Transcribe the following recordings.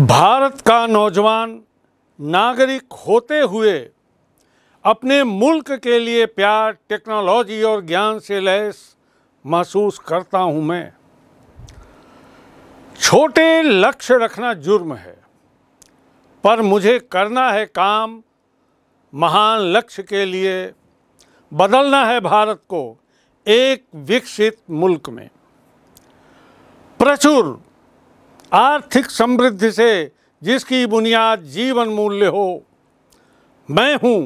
भारत का नौजवान नागरिक होते हुए अपने मुल्क के लिए प्यार टेक्नोलॉजी और ज्ञान से लैस महसूस करता हूं मैं छोटे लक्ष्य रखना जुर्म है पर मुझे करना है काम महान लक्ष्य के लिए बदलना है भारत को एक विकसित मुल्क में प्रचुर आर्थिक समृद्धि से जिसकी बुनियाद जीवन मूल्य हो मैं हूँ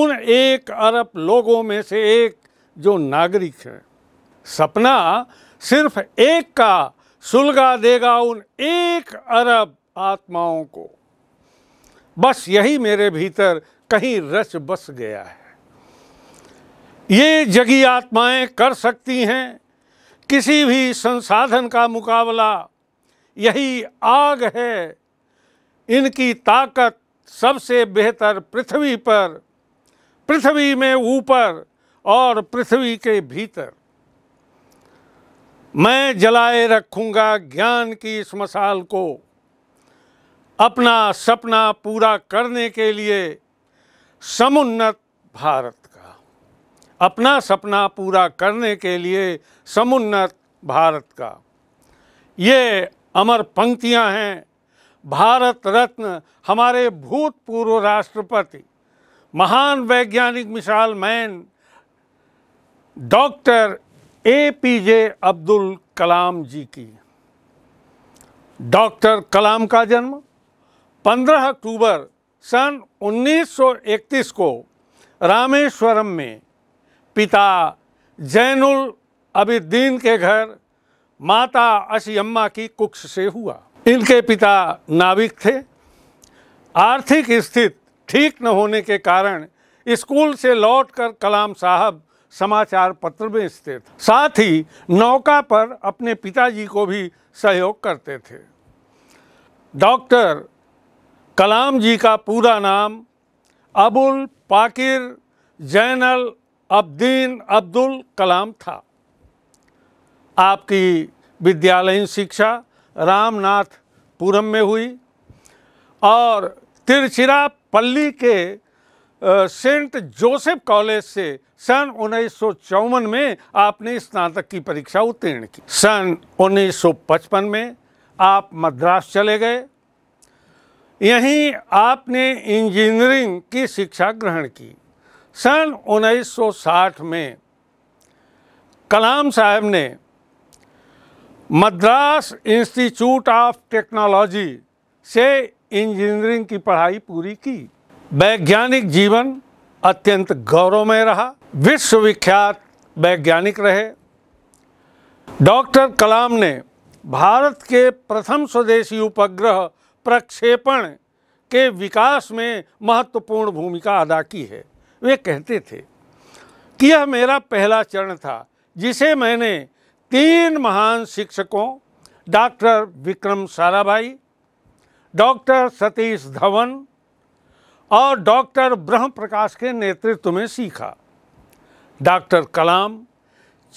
उन एक अरब लोगों में से एक जो नागरिक है सपना सिर्फ एक का सुलगा देगा उन एक अरब आत्माओं को बस यही मेरे भीतर कहीं रच बस गया है ये जगी आत्माएं कर सकती हैं किसी भी संसाधन का मुकाबला यही आग है इनकी ताकत सबसे बेहतर पृथ्वी पर पृथ्वी में ऊपर और पृथ्वी के भीतर मैं जलाए रखूंगा ज्ञान की इस मसाल को अपना सपना पूरा करने के लिए समुन्नत भारत का अपना सपना पूरा करने के लिए समुन्नत भारत का ये अमर पंक्तियां हैं भारत रत्न हमारे भूतपूर्व राष्ट्रपति महान वैज्ञानिक missile man doctor A P J Abdul Kalam ji की डॉक्टर कलाम का जन्म 15 अक्टूबर सन 1931 को रामेश्वरम में पिता जैनुल अबिद्दीन के घर माता अशियम्मा की कुक्ष से हुआ इनके पिता नाविक थे आर्थिक स्थिति ठीक न होने के कारण स्कूल से लौटकर कलाम साहब समाचार पत्र में स्थित साथ ही नौका पर अपने पिताजी को भी सहयोग करते थे डॉक्टर कलाम जी का पूरा नाम अबुल पाकिर जैनल अब्दीन अब्दुल कलाम था आपकी विद्यालयीन शिक्षा रामनाथपुरम में हुई और तिरचिरापल्ली के सेंट जोसेफ कॉलेज से सन उन्नीस में आपने स्नातक की परीक्षा उत्तीर्ण की सन 1955 में आप मद्रास चले गए यहीं आपने इंजीनियरिंग की शिक्षा ग्रहण की सन 1960 में कलाम साहब ने मद्रास इंस्टीट्यूट ऑफ टेक्नोलॉजी से इंजीनियरिंग की पढ़ाई पूरी की वैज्ञानिक जीवन अत्यंत गौरवमय रहा विश्वविख्यात वैज्ञानिक रहे डॉक्टर कलाम ने भारत के प्रथम स्वदेशी उपग्रह प्रक्षेपण के विकास में महत्वपूर्ण भूमिका अदा की है वे कहते थे कि यह मेरा पहला चरण था जिसे मैंने तीन महान शिक्षकों डॉक्टर विक्रम साराभाई डॉक्टर सतीश धवन और डॉक्टर ब्रह्म प्रकाश के नेतृत्व में सीखा डॉक्टर कलाम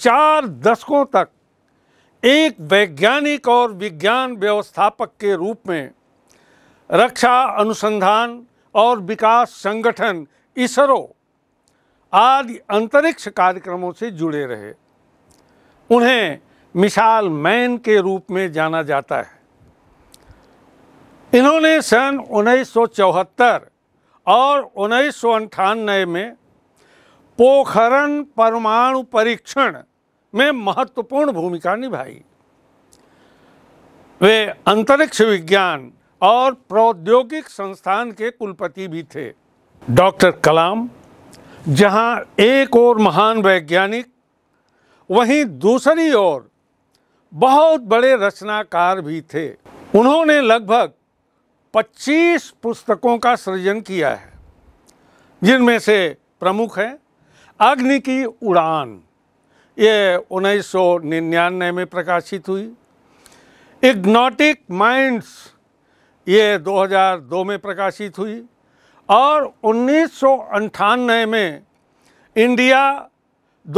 चार दशकों तक एक वैज्ञानिक और विज्ञान व्यवस्थापक के रूप में रक्षा अनुसंधान और विकास संगठन इसरो आदि अंतरिक्ष कार्यक्रमों से जुड़े रहे उन्हें मिसाल मैन के रूप में जाना जाता है इन्होंने सन 1974 और उन्नीस में पोखरण परमाणु परीक्षण में महत्वपूर्ण भूमिका निभाई वे अंतरिक्ष विज्ञान और प्रौद्योगिक संस्थान के कुलपति भी थे डॉक्टर कलाम जहां एक और महान वैज्ञानिक वहीं दूसरी ओर बहुत बड़े रचनाकार भी थे उन्होंने लगभग 25 पुस्तकों का सृजन किया है जिनमें से प्रमुख हैं अग्नि की उड़ान ये 1999 में प्रकाशित हुई इग्नोटिक माइंड्स ये 2002 में प्रकाशित हुई और उन्नीस में India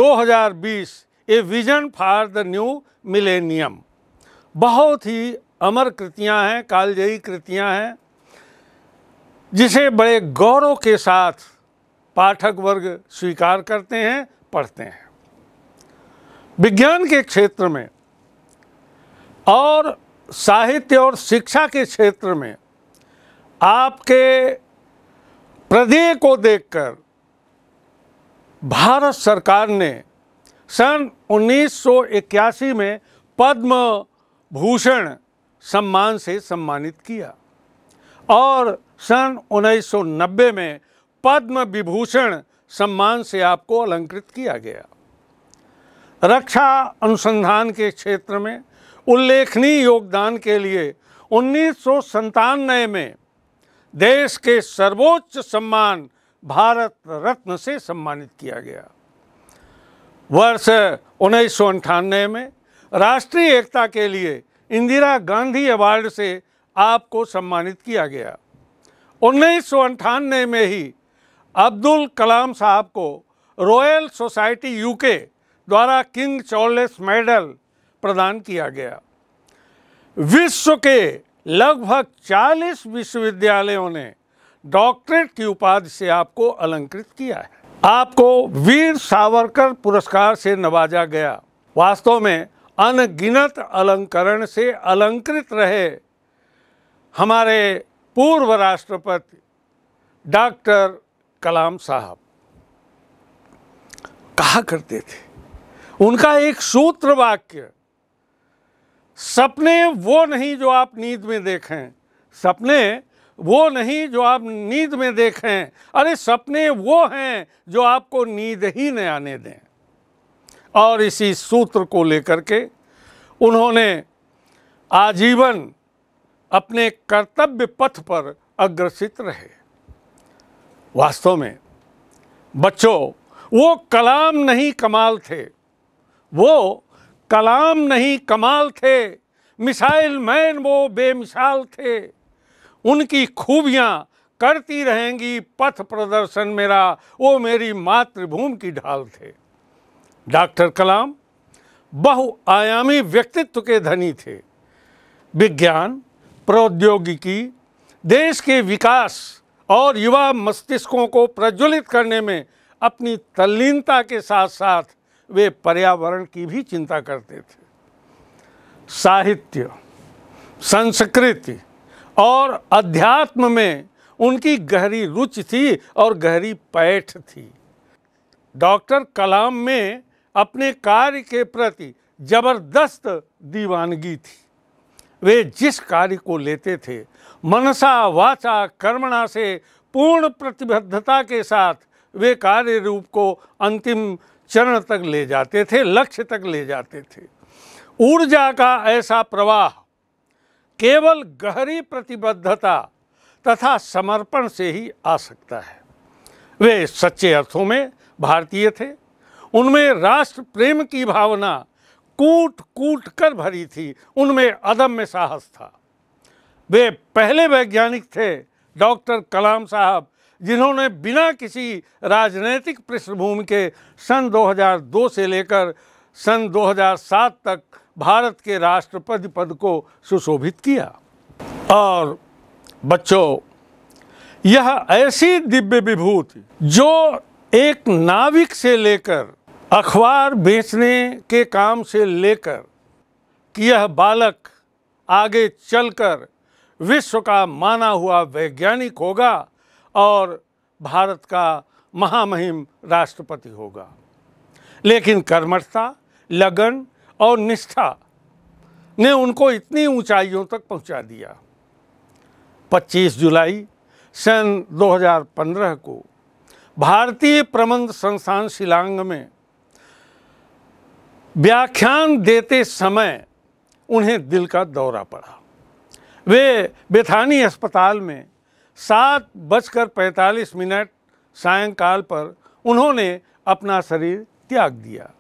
2020 a vision for the new millennium बहुत ही अमर कृतियां हैं कालजयी कृतियां हैं जिसे बड़े गौरव के साथ पाठक वर्ग स्वीकार करते हैं पढ़ते हैं विज्ञान के क्षेत्र में और साहित्य और शिक्षा के क्षेत्र में आपके प्रदेय को देखकर भारत सरकार ने सन 1981 में पद्म भूषण सम्मान से सम्मानित किया और सन 1990 में पद्म विभूषण सम्मान से आपको अलंकृत किया गया रक्षा अनुसंधान के क्षेत्र में उल्लेखनीय योगदान के लिए उन्नीस में देश के सर्वोच्च सम्मान भारत रत्न से सम्मानित किया गया वर्ष उन्नीस सौ अंठानवे में राष्ट्रीय एकता के लिए इंदिरा गांधी अवार्ड से आपको सम्मानित किया गया उन्नीस में ही अब्दुल कलाम साहब को रॉयल सोसाइटी यूके द्वारा किंग चार्ल्स मेडल प्रदान किया गया विश्व के लगभग 40 विश्वविद्यालयों ने डॉक्टरेट की उपाधि से आपको अलंकृत किया है आपको वीर सावरकर पुरस्कार से नवाजा गया वास्तव में अनगिनत अलंकरण से अलंकृत रहे हमारे पूर्व राष्ट्रपति डॉक्टर कलाम साहब कहा करते थे उनका एक सूत्र वाक्य सपने वो नहीं जो आप नींद में देखें सपने वो नहीं जो आप नींद में देखें अरे सपने वो हैं जो आपको नींद ही न आने दें और इसी सूत्र को लेकर के उन्होंने आजीवन अपने कर्तव्य पथ पर अग्रसित रहे वास्तव में बच्चों वो कलाम नहीं कमाल थे वो कलाम नहीं कमाल थे मिसाइल मैन वो बेमिसाल थे उनकी खूबियाँ करती रहेंगी पथ प्रदर्शन मेरा वो मेरी मातृभूमि की ढाल थे डॉक्टर कलाम बहुआयामी व्यक्तित्व के धनी थे विज्ञान प्रौद्योगिकी देश के विकास और युवा मस्तिष्कों को प्रज्वलित करने में अपनी तल्लीनता के साथ साथ वे पर्यावरण की भी चिंता करते थे साहित्य संस्कृति और अध्यात्म में उनकी गहरी रुचि थी और गहरी पैठ थी डॉक्टर कलाम में अपने कार्य के प्रति जबरदस्त दीवानगी थी वे जिस कार्य को लेते थे मनसा वाचा कर्मणा से पूर्ण प्रतिबद्धता के साथ वे कार्य रूप को अंतिम चरण तक ले जाते थे लक्ष्य तक ले जाते थे ऊर्जा का ऐसा प्रवाह केवल गहरी प्रतिबद्धता तथा समर्पण से ही आ सकता है वे सच्चे अर्थों में भारतीय थे उनमें राष्ट्र प्रेम की भावना कूट कूट कर भरी थी उनमें अदम्य साहस था वे पहले वैज्ञानिक थे डॉक्टर कलाम साहब जिन्होंने बिना किसी राजनैतिक पृष्ठभूमि के सन 2002 से लेकर सन 2007 तक भारत के राष्ट्रपति पद को सुशोभित किया और बच्चों यह ऐसी दिव्य विभूति जो एक नाविक से लेकर अखबार बेचने के काम से लेकर कि यह बालक आगे चलकर विश्व का माना हुआ वैज्ञानिक होगा और भारत का महामहिम राष्ट्रपति होगा लेकिन कर्मठता लगन और निष्ठा ने उनको इतनी ऊंचाइयों तक पहुंचा दिया 25 जुलाई सन 2015 को भारतीय प्रबंध संस्थान शिलांग में व्याख्यान देते समय उन्हें दिल का दौरा पड़ा वे बेथानी अस्पताल में सात बजकर पैंतालीस मिनट सायंकाल पर उन्होंने अपना शरीर त्याग दिया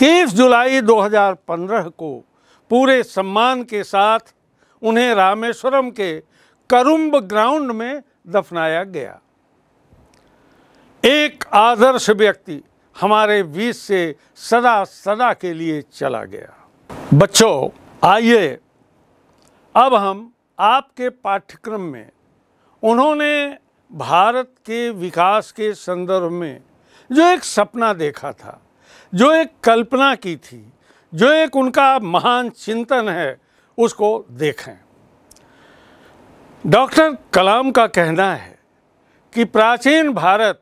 30 जुलाई 2015 को पूरे सम्मान के साथ उन्हें रामेश्वरम के करुम्ब ग्राउंड में दफनाया गया एक आदर्श व्यक्ति हमारे बीच से सदा सदा के लिए चला गया बच्चों आइए अब हम आपके पाठ्यक्रम में उन्होंने भारत के विकास के संदर्भ में जो एक सपना देखा था जो एक कल्पना की थी जो एक उनका महान चिंतन है उसको देखें डॉक्टर कलाम का कहना है कि प्राचीन भारत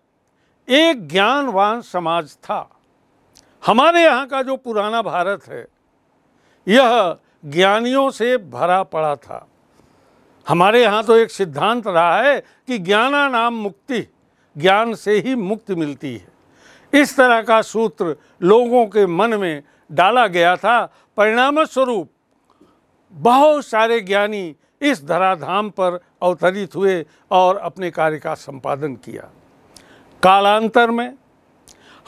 एक ज्ञानवान समाज था हमारे यहाँ का जो पुराना भारत है यह ज्ञानियों से भरा पड़ा था हमारे यहाँ तो एक सिद्धांत रहा है कि ज्ञाना नाम मुक्ति ज्ञान से ही मुक्ति मिलती है इस तरह का सूत्र लोगों के मन में डाला गया था परिणाम स्वरूप बहुत सारे ज्ञानी इस धराधाम पर अवतरित हुए और अपने कार्य का संपादन किया कालांतर में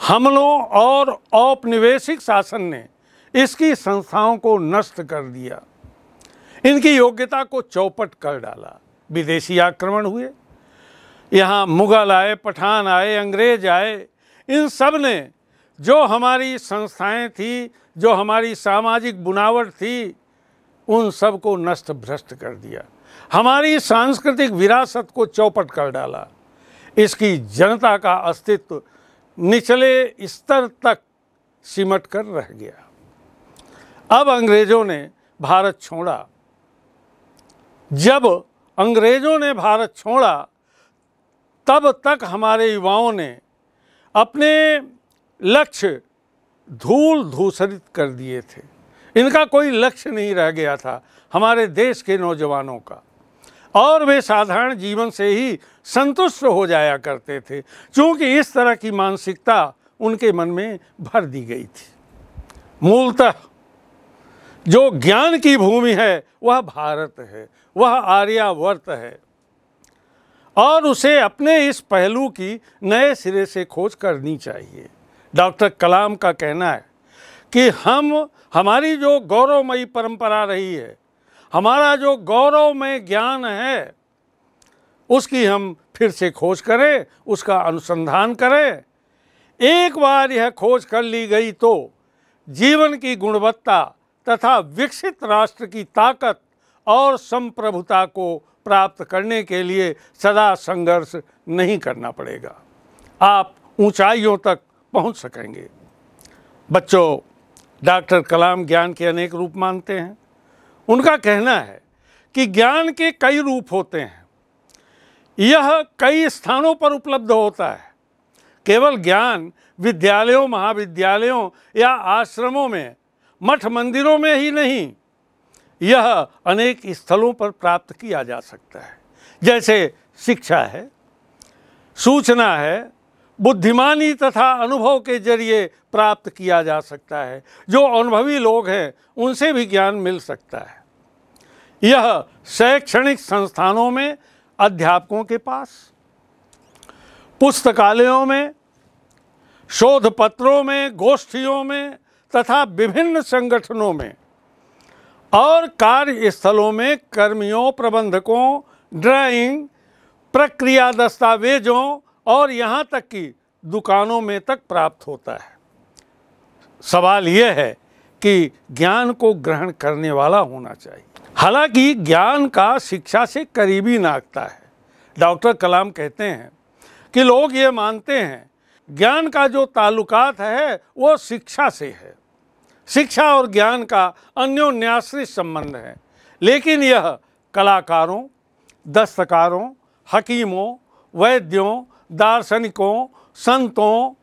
हमलों और औपनिवेशिक शासन ने इसकी संस्थाओं को नष्ट कर दिया इनकी योग्यता को चौपट कर डाला विदेशी आक्रमण हुए यहाँ मुगल आए पठान आए अंग्रेज आए इन सब ने जो हमारी संस्थाएं थी जो हमारी सामाजिक बुनावट थी उन सब को नष्ट भ्रष्ट कर दिया हमारी सांस्कृतिक विरासत को चौपट कर डाला इसकी जनता का अस्तित्व निचले स्तर तक सिमट कर रह गया अब अंग्रेजों ने भारत छोड़ा जब अंग्रेजों ने भारत छोड़ा तब तक हमारे युवाओं ने अपने लक्ष्य धूल धूसरित कर दिए थे इनका कोई लक्ष्य नहीं रह गया था हमारे देश के नौजवानों का और वे साधारण जीवन से ही संतुष्ट हो जाया करते थे क्योंकि इस तरह की मानसिकता उनके मन में भर दी गई थी मूलतः जो ज्ञान की भूमि है वह भारत है वह आर्यावर्त है और उसे अपने इस पहलू की नए सिरे से खोज करनी चाहिए डॉक्टर कलाम का कहना है कि हम हमारी जो गौरवमयी परंपरा रही है हमारा जो गौरवमय ज्ञान है उसकी हम फिर से खोज करें उसका अनुसंधान करें एक बार यह खोज कर ली गई तो जीवन की गुणवत्ता तथा विकसित राष्ट्र की ताकत और संप्रभुता को प्राप्त करने के लिए सदा संघर्ष नहीं करना पड़ेगा आप ऊंचाइयों तक पहुंच सकेंगे बच्चों डॉक्टर कलाम ज्ञान के अनेक रूप मानते हैं उनका कहना है कि ज्ञान के कई रूप होते हैं यह कई स्थानों पर उपलब्ध होता है केवल ज्ञान विद्यालयों महाविद्यालयों या आश्रमों में मठ मंदिरों में ही नहीं यह अनेक स्थलों पर प्राप्त किया जा सकता है जैसे शिक्षा है सूचना है बुद्धिमानी तथा अनुभव के जरिए प्राप्त किया जा सकता है जो अनुभवी लोग हैं उनसे भी ज्ञान मिल सकता है यह शैक्षणिक संस्थानों में अध्यापकों के पास पुस्तकालयों में शोध पत्रों में गोष्ठियों में तथा विभिन्न संगठनों में और कार्यस्थलों में कर्मियों प्रबंधकों ड्राइंग प्रक्रिया दस्तावेजों और यहाँ तक कि दुकानों में तक प्राप्त होता है सवाल यह है कि ज्ञान को ग्रहण करने वाला होना चाहिए हालांकि ज्ञान का शिक्षा से करीबी नागता है डॉक्टर कलाम कहते हैं कि लोग ये मानते हैं ज्ञान का जो ताल्लुकात है वो शिक्षा से है शिक्षा और ज्ञान का अन्योन्याश्रित संबंध है लेकिन यह कलाकारों दस्तकारों हकीमों वैद्यों दार्शनिकों संतों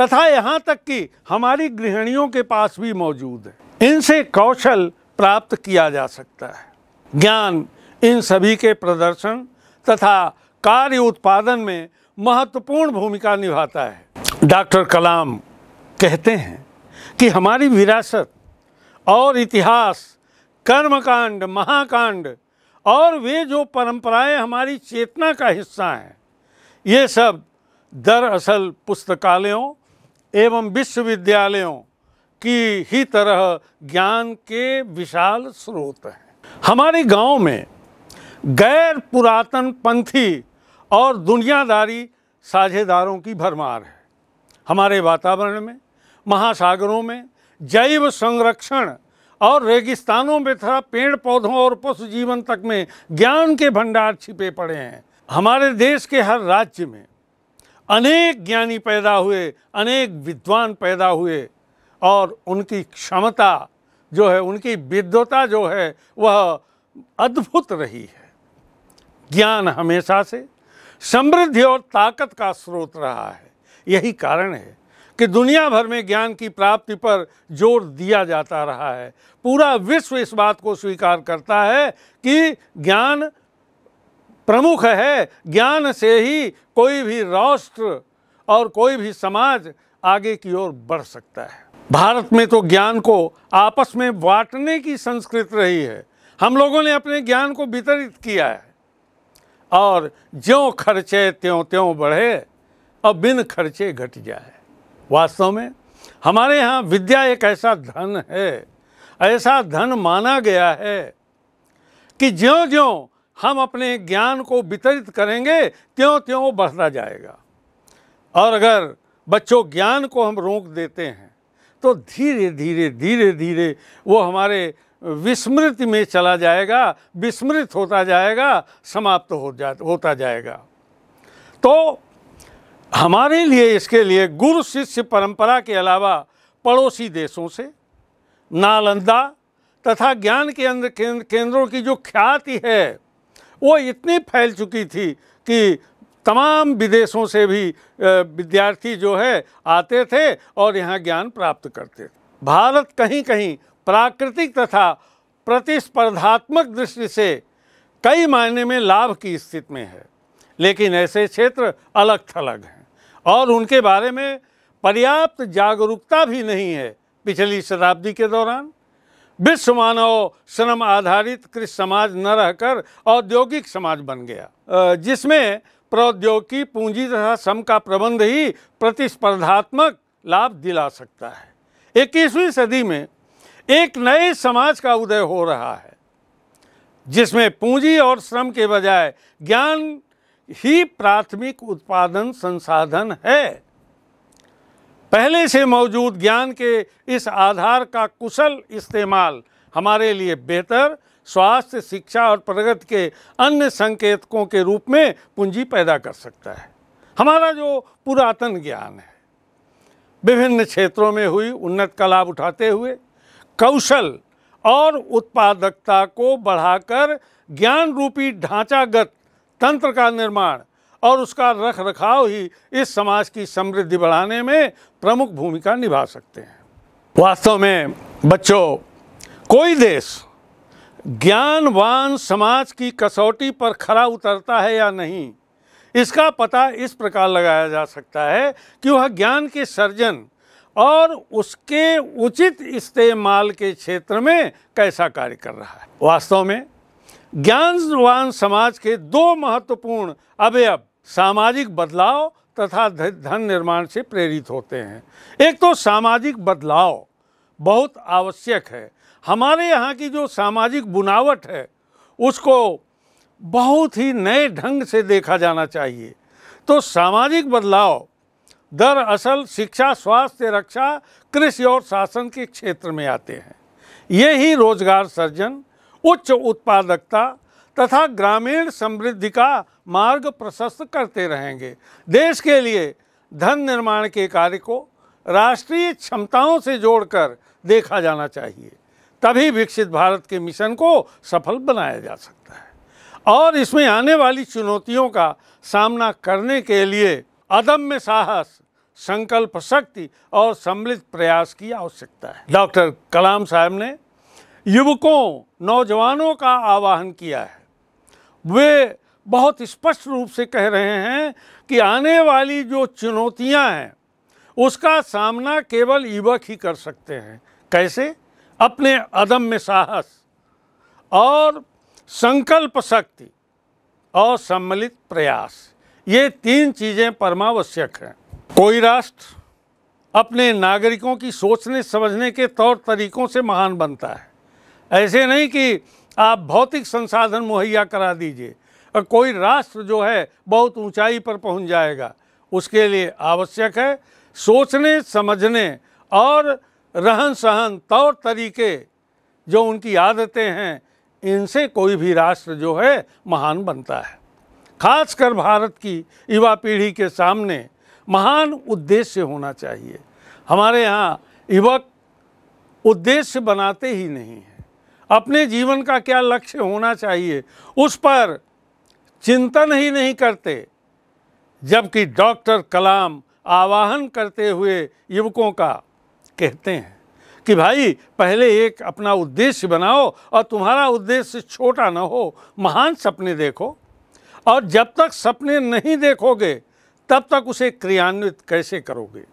तथा यहाँ तक कि हमारी गृहिणियों के पास भी मौजूद है इनसे कौशल प्राप्त किया जा सकता है ज्ञान इन सभी के प्रदर्शन तथा कार्य उत्पादन में महत्वपूर्ण भूमिका निभाता है डॉक्टर कलाम कहते हैं कि हमारी विरासत और इतिहास कर्मकांड महाकांड और वे जो परंपराएं हमारी चेतना का हिस्सा हैं ये सब दरअसल पुस्तकालयों एवं विश्वविद्यालयों की ही तरह ज्ञान के विशाल स्रोत हैं हमारे गांव में गैर पुरातन पंथी और दुनियादारी साझेदारों की भरमार है हमारे वातावरण में महासागरों में जैव संरक्षण और रेगिस्तानों में तथा पेड़ पौधों और पशु जीवन तक में ज्ञान के भंडार छिपे पड़े हैं हमारे देश के हर राज्य में अनेक ज्ञानी पैदा हुए अनेक विद्वान पैदा हुए और उनकी क्षमता जो है उनकी विद्वता जो है वह अद्भुत रही है ज्ञान हमेशा से समृद्धि और ताकत का स्रोत रहा है यही कारण है कि दुनिया भर में ज्ञान की प्राप्ति पर जोर दिया जाता रहा है पूरा विश्व इस बात को स्वीकार करता है कि ज्ञान प्रमुख है ज्ञान से ही कोई भी राष्ट्र और कोई भी समाज आगे की ओर बढ़ सकता है भारत में तो ज्ञान को आपस में बांटने की संस्कृति रही है हम लोगों ने अपने ज्ञान को वितरित किया है और ज्यों खर्चे त्यों त्यों बढ़े और बिन खर्चे घट जाए वास्तव में हमारे यहाँ विद्या एक ऐसा धन है ऐसा धन माना गया है कि ज्यो ज्यों हम अपने ज्ञान को वितरित करेंगे त्यों त्यों बढ़ता जाएगा और अगर बच्चों ज्ञान को हम रोक देते हैं तो धीरे धीरे धीरे धीरे वो हमारे विस्मृति में चला जाएगा विस्मृत होता जाएगा समाप्त हो जा होता जाएगा तो हमारे लिए इसके लिए गुरु शिष्य परंपरा के अलावा पड़ोसी देशों से नालंदा तथा ज्ञान के अंदर केंद्रों की जो ख्याति है वो इतनी फैल चुकी थी कि तमाम विदेशों से भी विद्यार्थी जो है आते थे और यहाँ ज्ञान प्राप्त करते भारत कहीं कहीं प्राकृतिक तथा प्रतिस्पर्धात्मक दृष्टि से कई मायने में लाभ की स्थिति में है लेकिन ऐसे क्षेत्र अलग थलग हैं और उनके बारे में पर्याप्त जागरूकता भी नहीं है पिछली शताब्दी के दौरान विश्व मानव श्रम आधारित कृषि समाज न रहकर औद्योगिक समाज बन गया जिसमें प्रौद्योगिकी पूंजी तथा श्रम का प्रबंध ही प्रतिस्पर्धात्मक लाभ दिला सकता है इक्कीसवीं सदी में एक नए समाज का उदय हो रहा है जिसमें पूंजी और श्रम के बजाय ज्ञान ही प्राथमिक उत्पादन संसाधन है पहले से मौजूद ज्ञान के इस आधार का कुशल इस्तेमाल हमारे लिए बेहतर स्वास्थ्य शिक्षा और प्रगति के अन्य संकेतकों के रूप में पूंजी पैदा कर सकता है हमारा जो पुरातन ज्ञान है विभिन्न क्षेत्रों में हुई उन्नत का लाभ उठाते हुए कौशल और उत्पादकता को बढ़ाकर ज्ञान रूपी ढांचागत तंत्र का निर्माण और उसका रख रखाव ही इस समाज की समृद्धि बढ़ाने में प्रमुख भूमिका निभा सकते हैं वास्तव में बच्चों कोई देश ज्ञानवान समाज की कसौटी पर खरा उतरता है या नहीं इसका पता इस प्रकार लगाया जा सकता है कि वह ज्ञान के सर्जन और उसके उचित इस्तेमाल के क्षेत्र में कैसा कार्य कर रहा है वास्तव में ज्ञानवान समाज के दो महत्वपूर्ण अवयव सामाजिक बदलाव तथा धन निर्माण से प्रेरित होते हैं एक तो सामाजिक बदलाव बहुत आवश्यक है हमारे यहाँ की जो सामाजिक बुनावट है उसको बहुत ही नए ढंग से देखा जाना चाहिए तो सामाजिक बदलाव दरअसल शिक्षा स्वास्थ्य रक्षा कृषि और शासन के क्षेत्र में आते हैं ये ही रोजगार सर्जन उच्च उत्पादकता तथा ग्रामीण समृद्धि का मार्ग प्रशस्त करते रहेंगे देश के लिए धन निर्माण के कार्य को राष्ट्रीय क्षमताओं से जोड़कर देखा जाना चाहिए तभी विकसित भारत के मिशन को सफल बनाया जा सकता है और इसमें आने वाली चुनौतियों का सामना करने के लिए अदम्य साहस संकल्प शक्ति और सम्मिलित प्रयास की आवश्यकता है डॉक्टर कलाम साहब ने युवकों नौजवानों का आवाहन किया है वे बहुत स्पष्ट रूप से कह रहे हैं कि आने वाली जो चुनौतियां हैं उसका सामना केवल युवक ही कर सकते हैं कैसे अपने अदम में साहस और संकल्प शक्ति और सम्मिलित प्रयास ये तीन चीज़ें परमावश्यक हैं कोई राष्ट्र अपने नागरिकों की सोचने समझने के तौर तरीकों से महान बनता है ऐसे नहीं कि आप भौतिक संसाधन मुहैया करा दीजिए और कोई राष्ट्र जो है बहुत ऊंचाई पर पहुंच जाएगा उसके लिए आवश्यक है सोचने समझने और रहन सहन तौर तरीके जो उनकी आदतें हैं इनसे कोई भी राष्ट्र जो है महान बनता है खासकर भारत की युवा पीढ़ी के सामने महान उद्देश्य होना चाहिए हमारे यहाँ युवक उद्देश्य बनाते ही नहीं हैं अपने जीवन का क्या लक्ष्य होना चाहिए उस पर चिंतन ही नहीं करते जबकि डॉक्टर कलाम आवाहन करते हुए युवकों का कहते हैं कि भाई पहले एक अपना उद्देश्य बनाओ और तुम्हारा उद्देश्य छोटा ना हो महान सपने देखो और जब तक सपने नहीं देखोगे तब तक उसे क्रियान्वित कैसे करोगे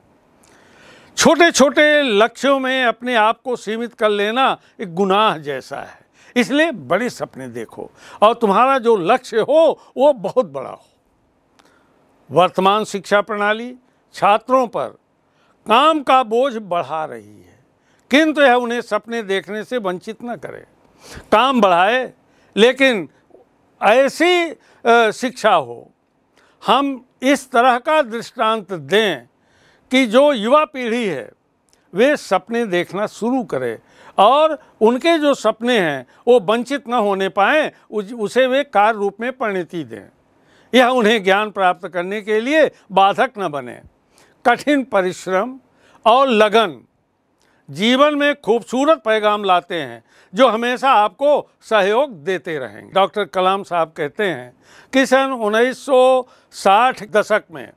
छोटे छोटे लक्ष्यों में अपने आप को सीमित कर लेना एक गुनाह जैसा है इसलिए बड़े सपने देखो और तुम्हारा जो लक्ष्य हो वो बहुत बड़ा हो वर्तमान शिक्षा प्रणाली छात्रों पर काम का बोझ बढ़ा रही है किंतु यह उन्हें सपने देखने से वंचित न करे काम बढ़ाए लेकिन ऐसी शिक्षा हो हम इस तरह का दृष्टांत दें कि जो युवा पीढ़ी है वे सपने देखना शुरू करें और उनके जो सपने हैं वो वंचित न होने पाएँ उसे वे कार्य रूप में परिणति दें यह उन्हें ज्ञान प्राप्त करने के लिए बाधक न बने कठिन परिश्रम और लगन जीवन में खूबसूरत पैगाम लाते हैं जो हमेशा आपको सहयोग देते रहेंगे डॉक्टर कलाम साहब कहते हैं कि सन 1960 दशक में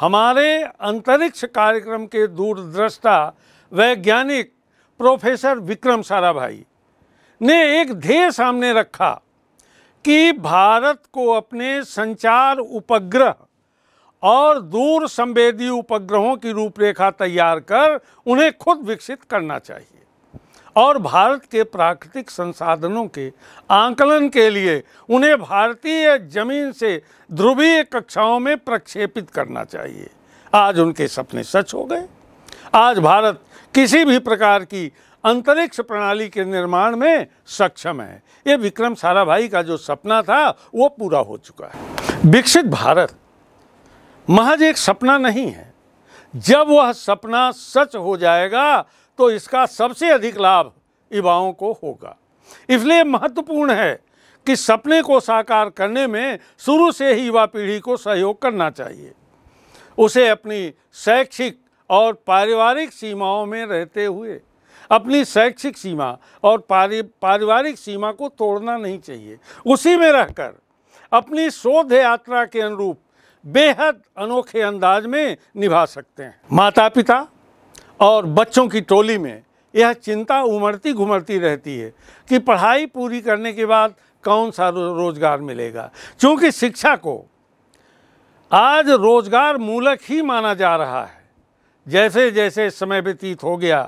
हमारे अंतरिक्ष कार्यक्रम के दूरदृष्टा वैज्ञानिक प्रोफेसर विक्रम साराभाई ने एक ध्येय सामने रखा कि भारत को अपने संचार उपग्रह और दूर संवेदी उपग्रहों की रूपरेखा तैयार कर उन्हें खुद विकसित करना चाहिए और भारत के प्राकृतिक संसाधनों के आंकलन के लिए उन्हें भारतीय जमीन से ध्रुवीय कक्षाओं में प्रक्षेपित करना चाहिए आज उनके सपने सच हो गए आज भारत किसी भी प्रकार की अंतरिक्ष प्रणाली के निर्माण में सक्षम है ये विक्रम साराभाई का जो सपना था वो पूरा हो चुका है विकसित भारत महज एक सपना नहीं है जब वह सपना सच हो जाएगा तो इसका सबसे अधिक लाभ युवाओं को होगा इसलिए महत्वपूर्ण है कि सपने को साकार करने में शुरू से ही युवा पीढ़ी को सहयोग करना चाहिए उसे अपनी शैक्षिक और पारिवारिक सीमाओं में रहते हुए अपनी शैक्षिक सीमा और पारि पारिवारिक सीमा को तोड़ना नहीं चाहिए उसी में रहकर अपनी शोध यात्रा के अनुरूप बेहद अनोखे अंदाज में निभा सकते हैं माता पिता और बच्चों की टोली में यह चिंता उमड़ती घुमड़ती रहती है कि पढ़ाई पूरी करने के बाद कौन सा रोज़गार मिलेगा क्योंकि शिक्षा को आज रोज़गार मूलक ही माना जा रहा है जैसे जैसे समय व्यतीत हो गया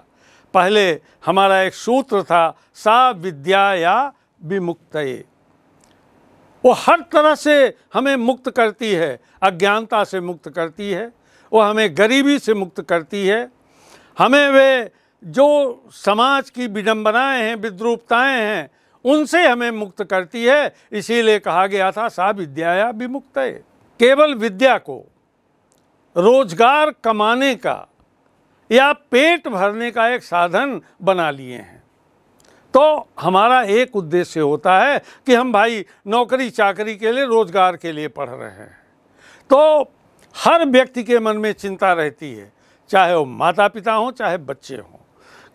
पहले हमारा एक सूत्र था सा विद्या या विमुक्त वो हर तरह से हमें मुक्त करती है अज्ञानता से मुक्त करती है वो हमें गरीबी से मुक्त करती है हमें वे जो समाज की विडम्बनाएँ हैं विद्रूपताएँ हैं उनसे हमें मुक्त करती है इसीलिए कहा गया था सा या विमुक्त केवल विद्या को रोजगार कमाने का या पेट भरने का एक साधन बना लिए हैं तो हमारा एक उद्देश्य होता है कि हम भाई नौकरी चाकरी के लिए रोजगार के लिए पढ़ रहे हैं तो हर व्यक्ति के मन में चिंता रहती है चाहे वो माता पिता हों चाहे बच्चे हों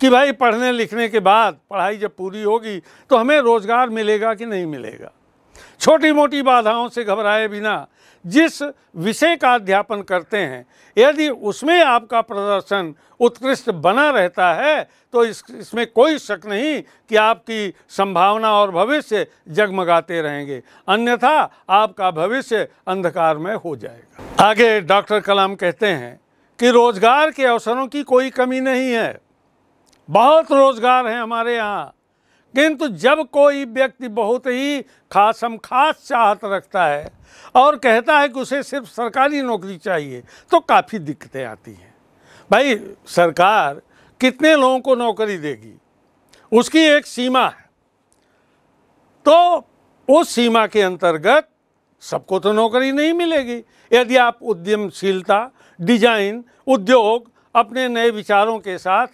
कि भाई पढ़ने लिखने के बाद पढ़ाई जब पूरी होगी तो हमें रोज़गार मिलेगा कि नहीं मिलेगा छोटी मोटी बाधाओं से घबराए बिना जिस विषय का अध्यापन करते हैं यदि उसमें आपका प्रदर्शन उत्कृष्ट बना रहता है तो इस इसमें कोई शक नहीं कि आपकी संभावना और भविष्य जगमगाते रहेंगे अन्यथा आपका भविष्य अंधकार में हो जाएगा आगे डॉक्टर कलाम कहते हैं कि रोज़गार के अवसरों की कोई कमी नहीं है बहुत रोज़गार है हमारे यहाँ किंतु जब कोई व्यक्ति बहुत ही खासम खास चाहत रखता है और कहता है कि उसे सिर्फ सरकारी नौकरी चाहिए तो काफ़ी दिक्कतें आती हैं भाई सरकार कितने लोगों को नौकरी देगी उसकी एक सीमा है तो उस सीमा के अंतर्गत सबको तो नौकरी नहीं मिलेगी यदि आप उद्यमशीलता डिजाइन उद्योग अपने नए विचारों के साथ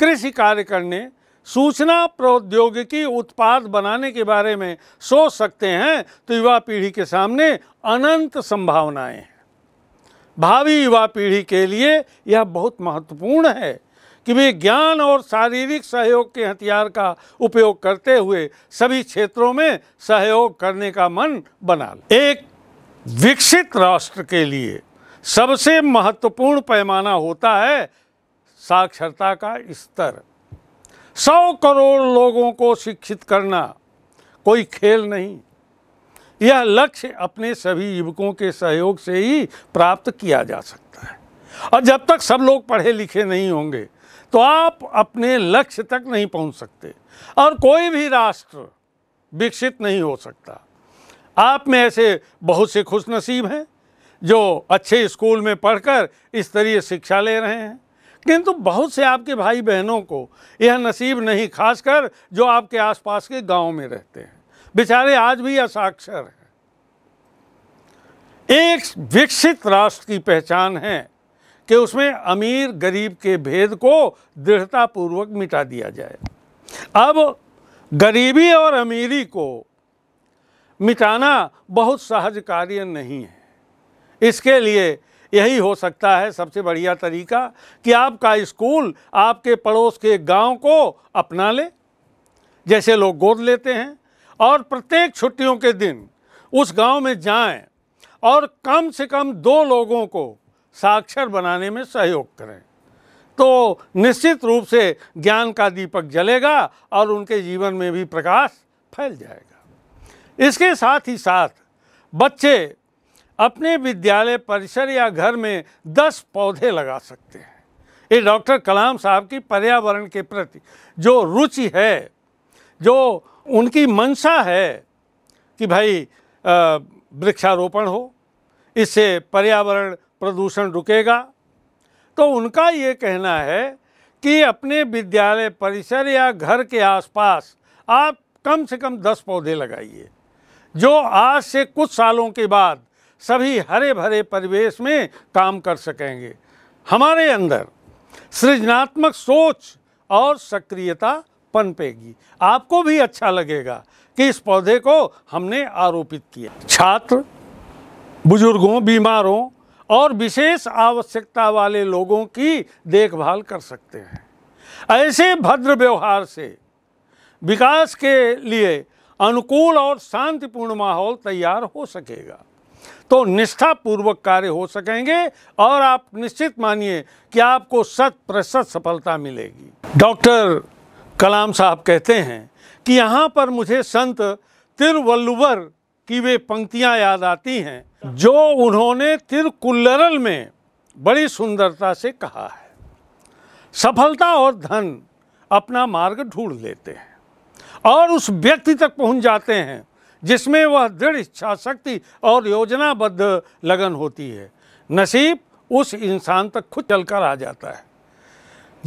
कृषि कार्य करने सूचना प्रौद्योगिकी उत्पाद बनाने के बारे में सोच सकते हैं तो युवा पीढ़ी के सामने अनंत संभावनाएं हैं भावी युवा पीढ़ी के लिए यह बहुत महत्वपूर्ण है कि वे ज्ञान और शारीरिक सहयोग के हथियार का उपयोग करते हुए सभी क्षेत्रों में सहयोग करने का मन बना लें एक विकसित राष्ट्र के लिए सबसे महत्वपूर्ण पैमाना होता है साक्षरता का स्तर सौ करोड़ लोगों को शिक्षित करना कोई खेल नहीं यह लक्ष्य अपने सभी युवकों के सहयोग से ही प्राप्त किया जा सकता है और जब तक सब लोग पढ़े लिखे नहीं होंगे तो आप अपने लक्ष्य तक नहीं पहुंच सकते और कोई भी राष्ट्र विकसित नहीं हो सकता आप में ऐसे बहुत से खुशनसीब हैं जो अच्छे स्कूल में पढ़कर इस स्तरीय शिक्षा ले रहे हैं किंतु बहुत से आपके भाई बहनों को यह नसीब नहीं खासकर जो आपके आसपास के गांव में रहते हैं बेचारे आज भी असाक्षर हैं एक विकसित राष्ट्र की पहचान है कि उसमें अमीर गरीब के भेद को दृढ़तापूर्वक मिटा दिया जाए अब गरीबी और अमीरी को मिटाना बहुत सहज कार्य नहीं है इसके लिए यही हो सकता है सबसे बढ़िया तरीका कि आपका स्कूल आपके पड़ोस के गांव को अपना ले जैसे लोग गोद लेते हैं और प्रत्येक छुट्टियों के दिन उस गांव में जाएं और कम से कम दो लोगों को साक्षर बनाने में सहयोग करें तो निश्चित रूप से ज्ञान का दीपक जलेगा और उनके जीवन में भी प्रकाश फैल जाएगा इसके साथ ही साथ बच्चे अपने विद्यालय परिसर या घर में दस पौधे लगा सकते हैं ये डॉक्टर कलाम साहब की पर्यावरण के प्रति जो रुचि है जो उनकी मंशा है कि भाई वृक्षारोपण हो इससे पर्यावरण प्रदूषण रुकेगा तो उनका ये कहना है कि अपने विद्यालय परिसर या घर के आसपास आप कम से कम दस पौधे लगाइए जो आज से कुछ सालों के बाद सभी हरे भरे परिवेश में काम कर सकेंगे हमारे अंदर सृजनात्मक सोच और सक्रियता पनपेगी आपको भी अच्छा लगेगा कि इस पौधे को हमने आरोपित किया छात्र बुजुर्गों बीमारों और विशेष आवश्यकता वाले लोगों की देखभाल कर सकते हैं ऐसे भद्र व्यवहार से विकास के लिए अनुकूल और शांतिपूर्ण माहौल तैयार हो सकेगा तो निष्ठापूर्वक कार्य हो सकेंगे और आप निश्चित मानिए कि आपको शत प्रतिशत सफलता मिलेगी डॉक्टर कलाम साहब कहते हैं कि यहाँ पर मुझे संत तिरुवल्लुवर की वे पंक्तियाँ याद आती हैं जो उन्होंने तिरकुल्लरल में बड़ी सुंदरता से कहा है सफलता और धन अपना मार्ग ढूंढ लेते हैं और उस व्यक्ति तक पहुंच जाते हैं जिसमें वह दृढ़ इच्छा शक्ति और योजनाबद्ध लगन होती है नसीब उस इंसान तक खुद चलकर आ जाता है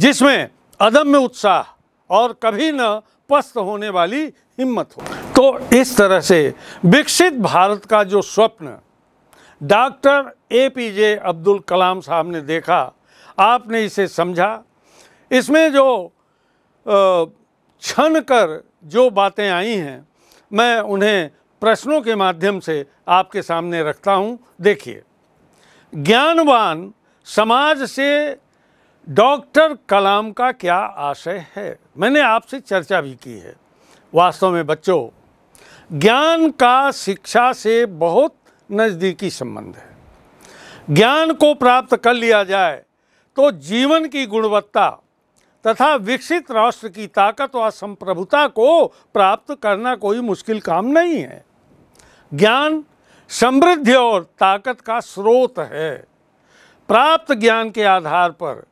जिसमें अदम्य उत्साह और कभी न पस्त होने वाली हिम्मत हो तो इस तरह से विकसित भारत का जो स्वप्न doctor A P J Abdul Kalam साहब ने देखा आपने इसे समझा इसमें जो छन कर जो बातें आई हैं मैं उन्हें प्रश्नों के माध्यम से आपके सामने रखता हूँ देखिए ज्ञानवान समाज से डॉक्टर कलाम का क्या आशय है मैंने आपसे चर्चा भी की है वास्तव में बच्चों ज्ञान का शिक्षा से बहुत नज़दीकी संबंध है ज्ञान को प्राप्त कर लिया जाए तो जीवन की गुणवत्ता तथा विकसित राष्ट्र की ताकत व संप्रभुता को प्राप्त करना कोई मुश्किल काम नहीं है ज्ञान समृद्धि और ताकत का स्रोत है प्राप्त ज्ञान के आधार पर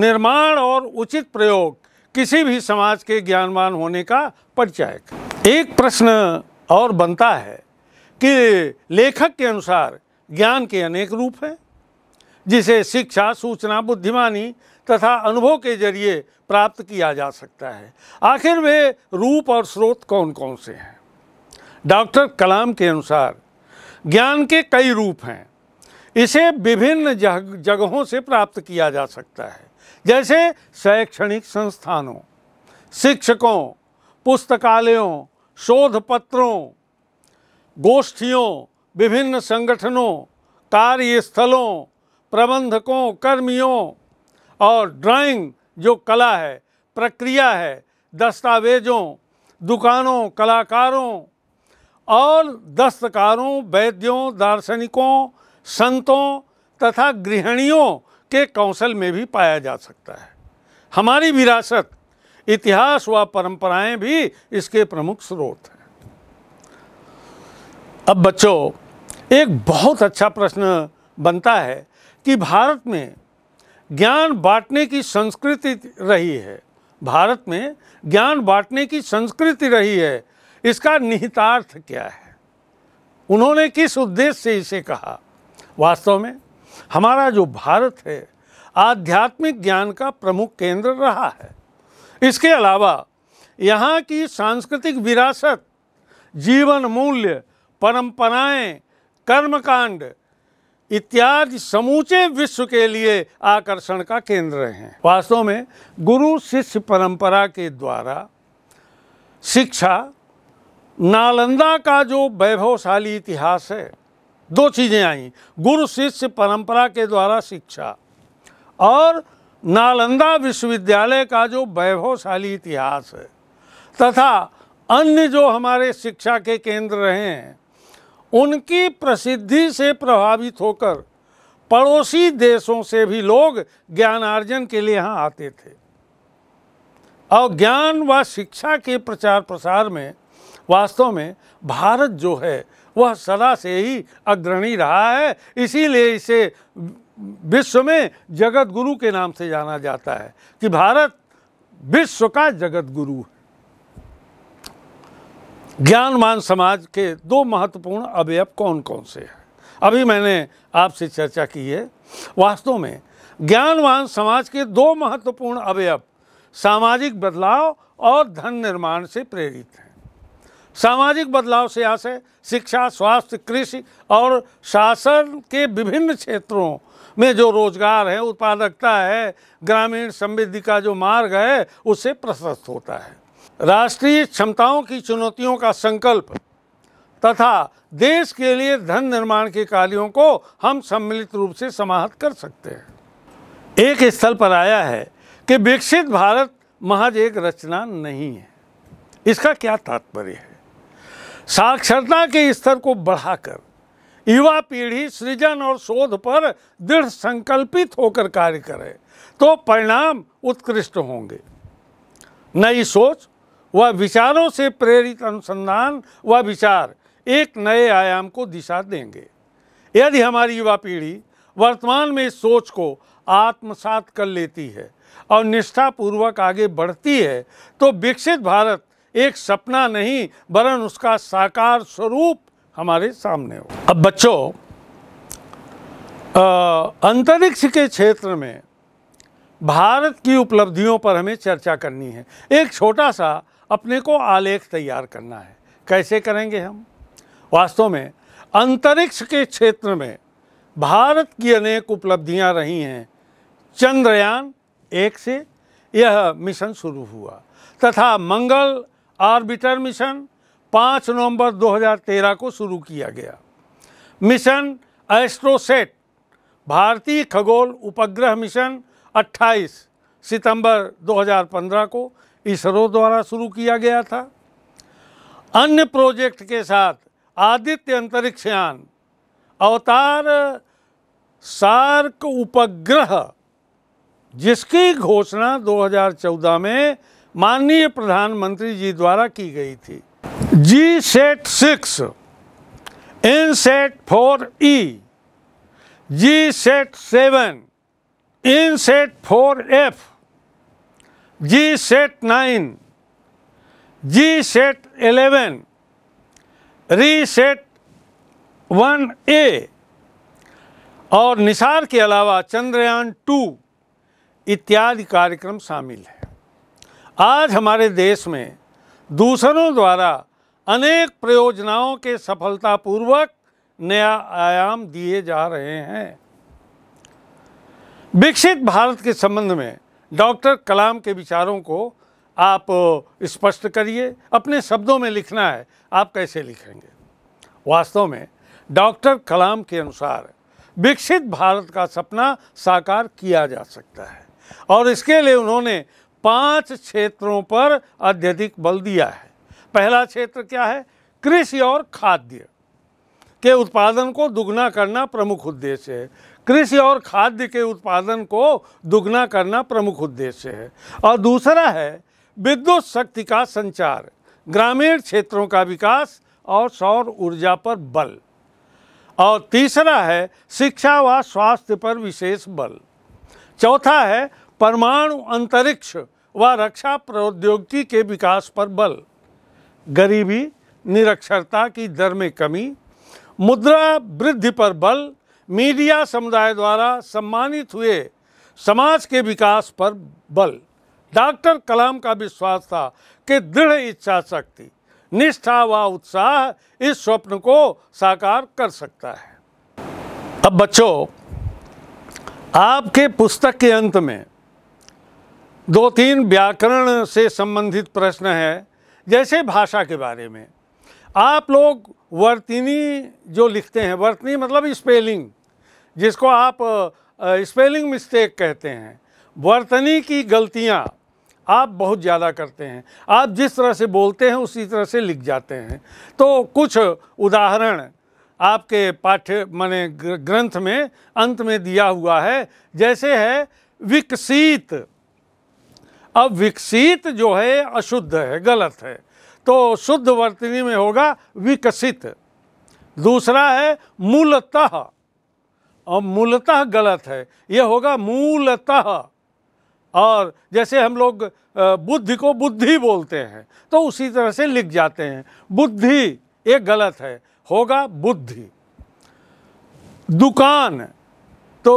निर्माण और उचित प्रयोग किसी भी समाज के ज्ञानवान होने का परिचायक एक प्रश्न और बनता है कि लेखक के अनुसार ज्ञान के अनेक रूप हैं जिसे शिक्षा सूचना बुद्धिमानी तथा अनुभव के जरिए प्राप्त किया जा सकता है आखिर वे रूप और स्रोत कौन कौन से हैं डॉक्टर कलाम के अनुसार ज्ञान के कई रूप हैं इसे विभिन्न जगहों से प्राप्त किया जा सकता है जैसे शैक्षणिक संस्थानों शिक्षकों पुस्तकालयों शोध पत्रों गोष्ठियों विभिन्न संगठनों कार्यस्थलों प्रबंधकों कर्मियों और ड्राइंग जो कला है प्रक्रिया है दस्तावेजों दुकानों कलाकारों और दस्तकारों वैद्यों दार्शनिकों संतों तथा गृहणियों के कौशल में भी पाया जा सकता है हमारी विरासत इतिहास व परंपराएं भी इसके प्रमुख स्रोत हैं अब बच्चों एक बहुत अच्छा प्रश्न बनता है कि भारत में ज्ञान बांटने की संस्कृति रही है भारत में ज्ञान बांटने की संस्कृति रही है इसका निहितार्थ क्या है उन्होंने किस उद्देश्य से इसे कहा वास्तव में हमारा जो भारत है आध्यात्मिक ज्ञान का प्रमुख केंद्र रहा है इसके अलावा यहाँ की सांस्कृतिक विरासत जीवन मूल्य परंपराएं कर्मकांड इत्यादि समूचे विश्व के लिए आकर्षण का केंद्र हैं वास्तव में गुरु शिष्य परंपरा के द्वारा शिक्षा नालंदा का जो वैभवशाली इतिहास है दो चीज़ें आई गुरु शिष्य परंपरा के द्वारा शिक्षा और नालंदा विश्वविद्यालय का जो वैभवशाली इतिहास है तथा अन्य जो हमारे शिक्षा के केंद्र रहे हैं उनकी प्रसिद्धि से प्रभावित होकर पड़ोसी देशों से भी लोग ज्ञानार्जन के लिए यहाँ आते थे और ज्ञान व शिक्षा के प्रचार प्रसार में वास्तव में भारत जो है वह सदा से ही अग्रणी रहा है इसीलिए इसे विश्व में जगत गुरु के नाम से जाना जाता है कि भारत विश्व का जगत गुरु है ज्ञानमान समाज के दो महत्वपूर्ण अवयव कौन कौन से हैं अभी मैंने आपसे चर्चा की है वास्तव में ज्ञानवान समाज के दो महत्वपूर्ण अवयव सामाजिक बदलाव और धन निर्माण से प्रेरित हैं सामाजिक बदलाव से आशय शिक्षा स्वास्थ्य कृषि और शासन के विभिन्न क्षेत्रों में जो रोजगार है उत्पादकता है ग्रामीण समृद्धि का जो मार्ग है उससे प्रशस्त होता है राष्ट्रीय क्षमताओं की चुनौतियों का संकल्प तथा देश के लिए धन निर्माण के कार्यों को हम सम्मिलित रूप से समाहित कर सकते हैं एक स्थल पर आया है कि विकसित भारत महज एक रचना नहीं है इसका क्या तात्पर्य है साक्षरता के स्तर को बढ़ाकर युवा पीढ़ी सृजन और शोध पर दृढ़ संकल्पित होकर कार्य करे तो परिणाम उत्कृष्ट होंगे नई सोच वह विचारों से प्रेरित अनुसंधान व विचार एक नए आयाम को दिशा देंगे यदि हमारी युवा पीढ़ी वर्तमान में इस सोच को आत्मसात कर लेती है और निष्ठापूर्वक आगे बढ़ती है तो विकसित भारत एक सपना नहीं वरन उसका साकार स्वरूप हमारे सामने हो अब बच्चों अंतरिक्ष के क्षेत्र में भारत की उपलब्धियों पर हमें चर्चा करनी है एक छोटा सा अपने को आलेख तैयार करना है कैसे करेंगे हम वास्तव में अंतरिक्ष के क्षेत्र में भारत की अनेक उपलब्धियां रही हैं चंद्रयान एक से यह मिशन शुरू हुआ तथा मंगल आर्बिटर मिशन 5 नवंबर 2013 को शुरू किया गया मिशन एस्ट्रोसेट भारतीय खगोल उपग्रह मिशन 28 सितंबर 2015 को इसरो द्वारा शुरू किया गया था अन्य प्रोजेक्ट के साथ आदित्य अंतरिक्ष यान अवतार सार्क उपग्रह जिसकी घोषणा 2014 में माननीय प्रधानमंत्री जी द्वारा की गई थी G sat six in sat four E G sat seven in sat four F G sat nine G sat eleven री सेट वन ए और निसार के अलावा चंद्रयान टू इत्यादि कार्यक्रम शामिल है आज हमारे देश में दूसरों द्वारा अनेक प्रयोजनाओं के सफलतापूर्वक नया आयाम दिए जा रहे हैं विकसित भारत के संबंध में डॉक्टर कलाम के विचारों को आप स्पष्ट करिए अपने शब्दों में लिखना है आप कैसे लिखेंगे वास्तव में डॉक्टर कलाम के अनुसार विकसित भारत का सपना साकार किया जा सकता है और इसके लिए उन्होंने पांच क्षेत्रों पर अत्यधिक बल दिया है पहला क्षेत्र क्या है कृषि और खाद्य के उत्पादन को दुगना करना प्रमुख उद्देश्य है कृषि और खाद्य के उत्पादन को दुगना करना प्रमुख उद्देश्य है और दूसरा है विद्युत शक्ति का संचार ग्रामीण क्षेत्रों का विकास और सौर ऊर्जा पर बल और तीसरा है शिक्षा व स्वास्थ्य पर विशेष बल चौथा है परमाणु अंतरिक्ष व रक्षा प्रौद्योगिकी के विकास पर बल गरीबी निरक्षरता की दर में कमी मुद्रा वृद्धि पर बल मीडिया समुदाय द्वारा सम्मानित हुए समाज के विकास पर बल डॉक्टर कलाम का विश्वास था कि दृढ़ इच्छा शक्ति निष्ठा व उत्साह इस स्वप्न को साकार कर सकता है अब बच्चों आपके पुस्तक के अंत में दो तीन व्याकरण से संबंधित प्रश्न है जैसे भाषा के बारे में आप लोग वर्तिनी जो लिखते हैं वर्तनी मतलब स्पेलिंग जिसको आप स्पेलिंग मिस्टेक कहते हैं वर्तनी की गलतियाँ आप बहुत ज़्यादा करते हैं आप जिस तरह से बोलते हैं उसी तरह से लिख जाते हैं तो कुछ उदाहरण आपके पाठ्य माने ग्रंथ में अंत में दिया हुआ है जैसे है विकसित अब विकसित जो है अशुद्ध है गलत है तो शुद्ध वर्तनी में होगा विकसित दूसरा है मूलतः और मूलतः गलत है यह होगा मूलतः और जैसे हम लोग बुद्धि को बुद्धि बोलते हैं तो उसी तरह से लिख जाते हैं बुद्धि ये गलत है होगा बुद्धि दुकान तो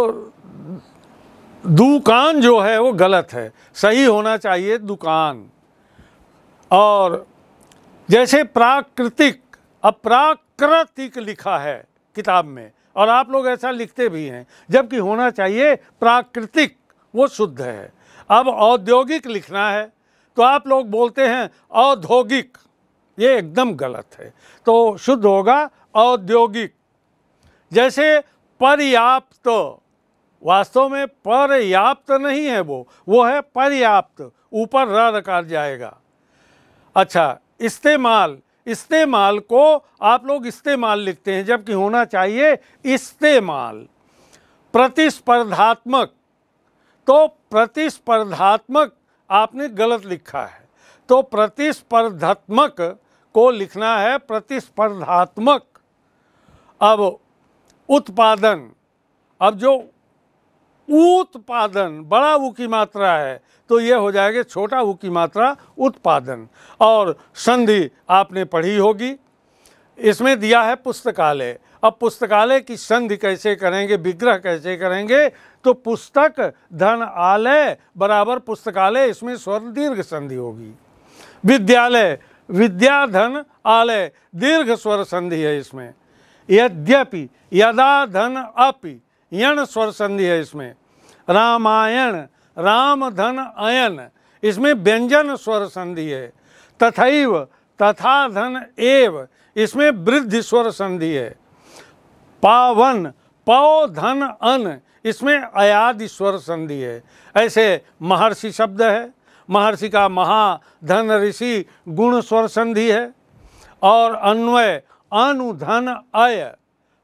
दुकान जो है वो गलत है सही होना चाहिए दुकान और जैसे प्राकृतिक अप्राकृतिक लिखा है किताब में और आप लोग ऐसा लिखते भी हैं जबकि होना चाहिए प्राकृतिक वो शुद्ध है अब औद्योगिक लिखना है तो आप लोग बोलते हैं औद्योगिक ये एकदम गलत है तो शुद्ध होगा औद्योगिक जैसे पर्याप्त वास्तव में पर्याप्त नहीं है वो वो है पर्याप्त ऊपर र रखा जाएगा अच्छा इस्तेमाल इस्तेमाल को आप लोग इस्तेमाल लिखते हैं जबकि होना चाहिए इस्तेमाल प्रतिस्पर्धात्मक तो प्रतिस्पर्धात्मक आपने गलत लिखा है तो प्रतिस्पर्धात्मक को लिखना है प्रतिस्पर्धात्मक अब उत्पादन अब जो उत्पादन बड़ा ऊ की मात्रा है तो यह हो जाएगा छोटा ऊ की मात्रा उत्पादन और संधि आपने पढ़ी होगी इसमें दिया है पुस्तकालय अब पुस्तकालय की संधि कैसे करेंगे विग्रह कैसे करेंगे तो पुस्तक धन आलय बराबर पुस्तकालय इसमें स्वर्ण दीर्घ संधि होगी विद्यालय विद्याधन आलय दीर्घ स्वर संधि है इसमें यद्यपि यदा धन अपि यण स्वर संधि है इसमें रामायण राम धन अयन इसमें व्यंजन स्वर संधि है तथैव तथा धन एव इसमें वृद्धि स्वर संधि है पावन पौ धन अन इसमें अयादि स्वर संधि है ऐसे महर्षि शब्द है महर्षि का महा धन ऋषि गुण स्वर संधि है और अन्वय अनुधन अय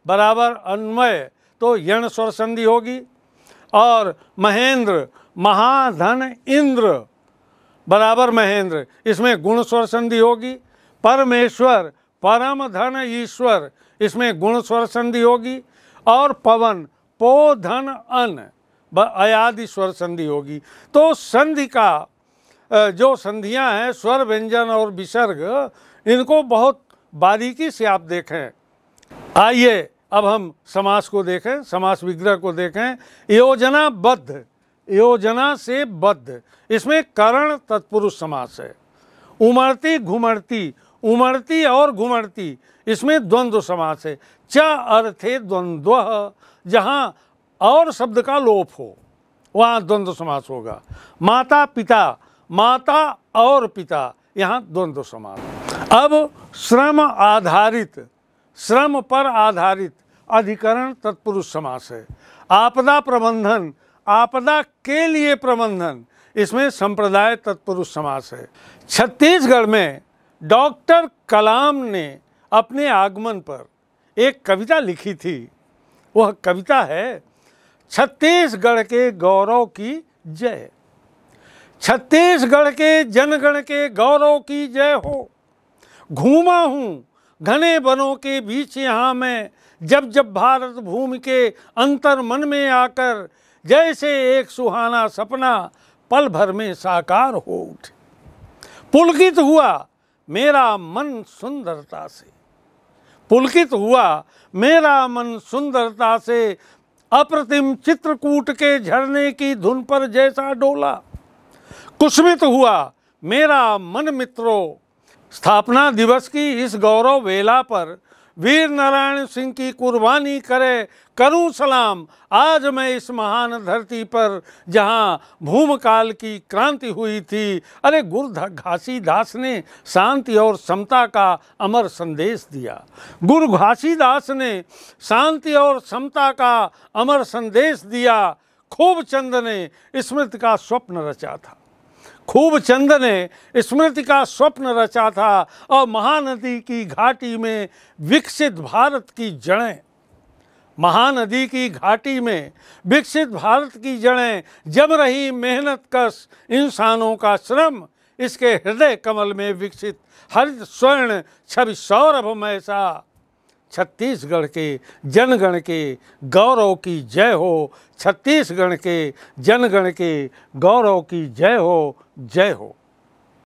बराबर अन्वय तो यण स्वर संधि होगी और महेंद्र महाधन इंद्र बराबर महेंद्र इसमें गुण स्वर संधि होगी परमेश्वर परम धन ईश्वर इसमें गुण स्वर संधि होगी और पवन पो धन अन अयादि स्वर संधि होगी तो संधि का जो संधियां हैं स्वर व्यंजन और विसर्ग इनको बहुत बारीकी से आप देखें आइए अब हम समास को देखें समास विग्रह को देखें योजनाबद्ध योजना से बद्ध इसमें कारण तत्पुरुष समास है उमड़ती घुमरती उमड़ती और घुमरती इसमें द्वंद्व समास है च अर्थे द्वंद्व जहाँ और शब्द का लोप हो वहाँ द्वंद्व समास होगा माता पिता माता और पिता यहाँ द्वंद्व समास अब श्रम आधारित श्रम पर आधारित अधिकरण तत्पुरुष समास है आपदा प्रबंधन आपदा के लिए प्रबंधन इसमें संप्रदाय तत्पुरुष समास है छत्तीसगढ़ में डॉक्टर कलाम ने अपने आगमन पर एक कविता लिखी थी वह कविता है छत्तीसगढ़ के गौरव की जय छत्तीसगढ़ के जनगण के गौरव की जय हो घूमा हूँ घने वनों के बीच यहाँ मैं जब जब भारत भूमि के अंतर मन में आकर जैसे एक सुहाना सपना पल भर में साकार हो उठे पुलकित हुआ मेरा मन सुंदरता से पुलकित हुआ मेरा मन सुंदरता से अप्रतिम चित्रकूट के झरने की धुन पर जैसा डोला कुस्मित हुआ मेरा मन मित्रों स्थापना दिवस की इस गौरव वेला पर वीर नारायण सिंह की कुर्बानी करे करूं सलाम आज मैं इस महान धरती पर जहां भूमकाल की क्रांति हुई थी अरे गुरु घासीदास ने शांति और समता का अमर संदेश दिया गुरु घासीदास ने शांति और समता का अमर संदेश दिया खूब चंद ने स्मृति का स्वप्न रचा था खूब चंद ने स्मृति का स्वप्न रचा था और महानदी की घाटी में विकसित भारत की जड़ें महानदी की घाटी में विकसित भारत की जड़ें जम रही मेहनत कस इंसानों का श्रम इसके हृदय कमल में विकसित हरित स्वर्ण छवि सौरभ मैसा छत्तीसगढ़ के जनगण के गौरव की जय हो छत्तीसगढ़ के जनगण के गौरव की जय हो जय हो